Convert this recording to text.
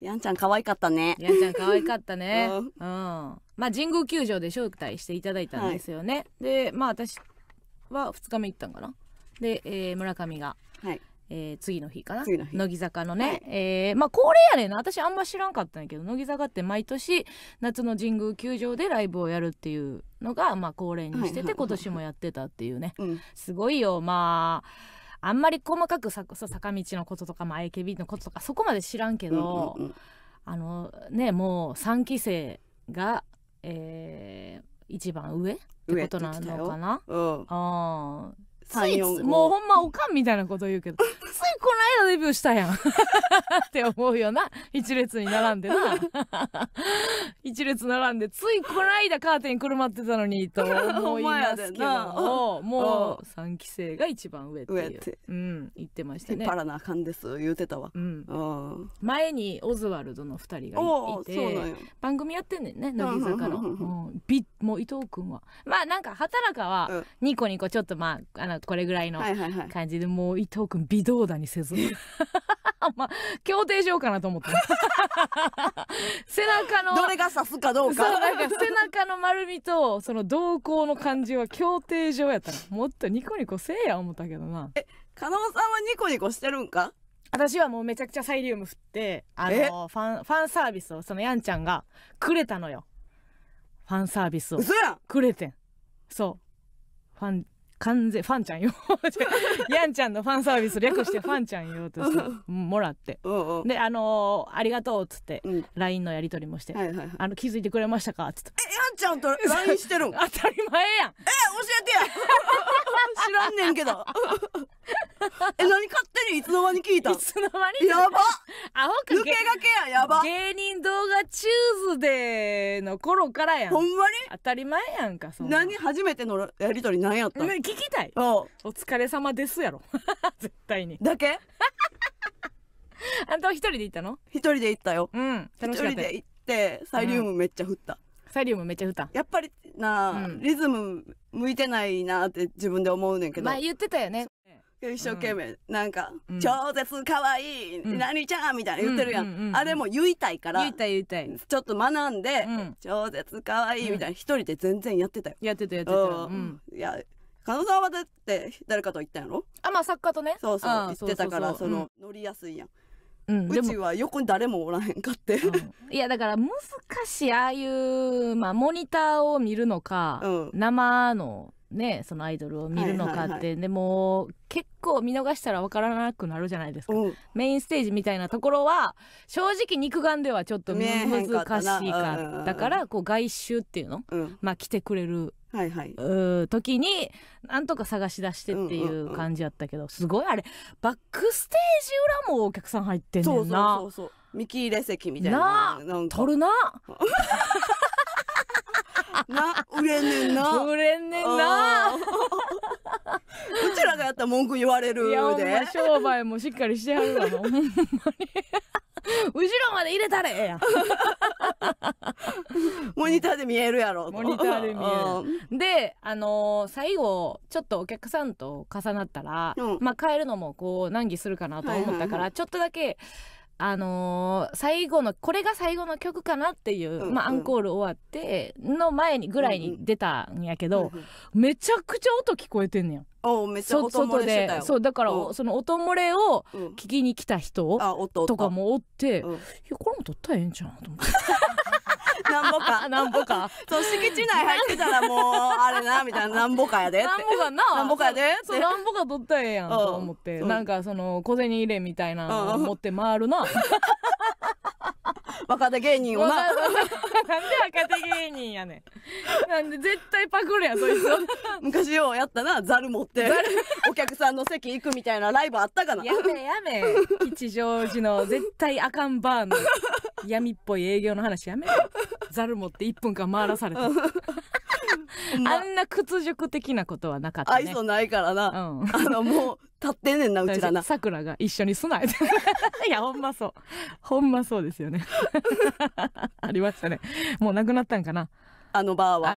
やんちゃん可愛かったねやんちゃん可愛かったね うん、まあ神宮球場で招待していただいたんですよね、はい、でまあ私は2日目行ったんかなで、えー、村上が、はいえー、次の日かな乃木坂のね、はい、えー、まあ恒例やねんな私あんま知らんかったんやけど乃木坂って毎年夏の神宮球場でライブをやるっていうのが、まあ、恒例にしてて、今年もやってたっていうね、うん、すごいよまああんまり細かくさ坂道のこととかあ、AKB のこととかそこまで知らんけど、うんうんうん、あのねもう3期生が、えー、一番上ってことなのかな。うん、ついもうほんまおかんみたいなこと言うけど ついこの間デビューしたやん って思うよな一列に並んでな 一列並んでついこの間カーテンにくるまってたのにと思いますけどもう3期生が一番上っていう、うん、言ってましたね。パラなあかんです言うてたわ、うん、前にオズワルドの2人がいて番組やってんねんね乃木坂の。もう伊藤君はまあなんか畑中はニコニコちょっとまああのこれぐらいの感じで、はいはいはい、もう伊藤君微動だにせず まあ協定しようかなと思って 背中のどれが刺すかどうか背中の丸みとその瞳孔の感じは協定上やったらもっとニコニコせえや思ったけどなえ加納さんはニコニコしてるんか私はもうめちゃくちゃサイリウム振ってあのファンファンサービスをそのやんちゃんがくれたのよファンサービスをくれてんそうファン完全ファンちゃんよヤンちゃんのファンサービス略してファンちゃんよさもらってであのー、ありがとうっつって LINE のやり取りもして、あの気づいてくれましたかっつってえヤンちゃんと LINE してるん 当たり前やんえ教えてや 知らんねんけど え何勝手にいつの間に聞いたいつの間にやばアホか抜けがけややば芸人動画チューズデーの頃からやんほんまに当たり前やんかそんな何初めてのやりとり何やったん聞きたいおお疲れ様ですやろ 絶対にだけあんたは一人で行ったの一人で行ったようん一楽しか人ったよで行ってサイリウムめっちゃ降った、サリウムめっちゃ振たんやっぱりな、うんリズム向いてないなって自分で思うねんけど、まあ言ってたよね一生懸命、なんか、うん超絶可愛い、うん何ちゃんみたいな言ってるやん,、うんうんうんうんあれも言いたいから言いたい言いたいちょっと学んで、うん超絶可愛いみたいな一人で全然やってたよ、やってたやってた、うんいや狩野さんはだって誰かと言ったんやろあまあ作家とねそうそう言ってたからそそうそうそうの乗りやすいやんうん、うちは横に誰もおらへんかって、うん、いやだから難しいああいう、まあ、モニターを見るのか、うん、生のねそのアイドルを見るのかって、はいはいはい、でも結構見逃したら分からなくなるじゃないですか、うん、メインステージみたいなところは正直肉眼ではちょっと難しいかかからこう外周っていうの、うん、まあ来てくれるはいはい、う時になんとか探し出してっていう感じやったけど、すごいあれバックステージ裏もお客さん入ってんねんなそうそうそうそう見切れ席みたいなな取るな な売れんねんな売れんねんな うちらがやったら文句言われるで商売もしっかりしてはるろほんまに後ろまで入れたらええや モニターで見えるやろモニターで見えるであのー、最後ちょっとお客さんと重なったら、うん、まあ帰るのもこう難儀するかなと思ったから、ちょっとだけあのー、最後のこれが最後の曲かなっていう、うんうん、まあ、アンコール終わっての前にぐらいに出たんやけど、うんうん、めちゃくちゃ音聞こえてんねん。おめっちゃ音漏れしてたよそうだから、うんその音漏れを聞きに来た人あ音とかもおって、うんいやこれも撮ったらええんちゃうと思って なんぼか なんぼか そう敷地内入ってたらもうあれなみたいななんぼかやでってなんぼかななんぼかやでっそなんぼか取ったらええやんと思って、うんなんかその小銭入れみたいなの持って回るな、若手芸人をな なんで若手芸人やねんなんで絶対パクるやんそいつ 昔ようやったなざる持ってお客さんの席行くみたいなライブあったかなやめやめ吉祥寺の絶対あかんバーの闇っぽい営業の話やめざる持って1分間回らされた あんな屈辱的なことはなかった、ね、愛想ないからな、うん、あのもう立ってんねんなうちらなさくらが一緒にすないいやほんまそうほんまそうですよね ありましたねもうなくなったんかなあのバーは